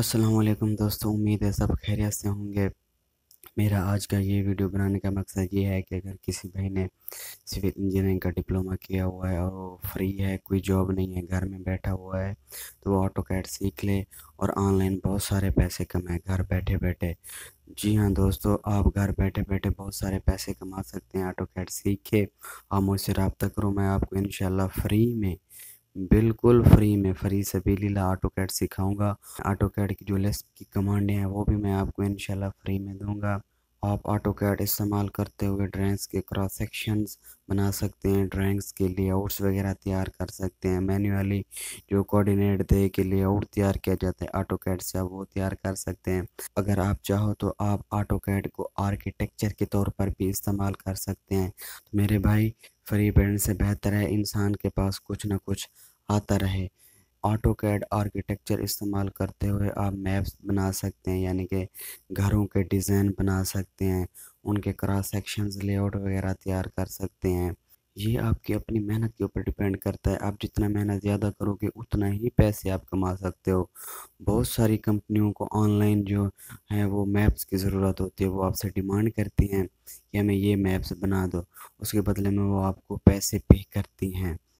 असलम दोस्तों उम्मीद है सब खैरियत से होंगे मेरा आज का ये वीडियो बनाने का मकसद ये है कि अगर किसी भाई ने सिविल इंजीनियरिंग का डिप्लोमा किया हुआ है और वो फ्री है कोई जॉब नहीं है घर में बैठा हुआ है तो वो ऑटो कैड सीख ले और ऑनलाइन बहुत सारे पैसे कमाए घर बैठे बैठे जी हाँ दोस्तों आप घर बैठे बैठे बहुत सारे पैसे कमा सकते हैं ऑटो कैड सीख के आप मुझसे रबता करो मैं आपको इन फ्री में बिल्कुल फ्री में फ्री लीला ऑटो कैड सिखाऊंगा ऑटो कैड की जो लिस्ट की कमांडें हैं वो भी मैं आपको इनशाला फ्री में दूंगा आप ऑटो कैड इस्तेमाल करते हुए ड्राइंग्स के क्रॉस सेक्शंस बना सकते हैं ड्राइंग्स के लिए आउट्स वगैरह तैयार कर सकते हैं मैन्युअली जो कोऑर्डिनेट दे के लिए आउट तैयार किया जाता है ऑटो कैड से आप वो तैयार कर सकते हैं अगर आप चाहो तो आप ऑटो कैड को आर्किटेक्चर के तौर पर भी इस्तेमाल कर सकते हैं तो मेरे भाई फ्री बैंड से बेहतर है इंसान के पास कुछ ना कुछ आता रहे ऑटो कैड आर्किटेक्चर इस्तेमाल करते हुए आप मैप्स बना सकते हैं यानी कि घरों के डिज़ाइन बना सकते हैं उनके क्रॉस सेक्शंस लेआउट वगैरह तैयार कर सकते हैं ये आपकी अपनी मेहनत के ऊपर डिपेंड करता है आप जितना मेहनत ज़्यादा करोगे उतना ही पैसे आप कमा सकते हो बहुत सारी कंपनियों को ऑनलाइन जो है वो मैप्स की ज़रूरत होती है वो आपसे डिमांड करती हैं कि हमें ये मैप्स बना दो उसके बदले में वो आपको पैसे पे करती हैं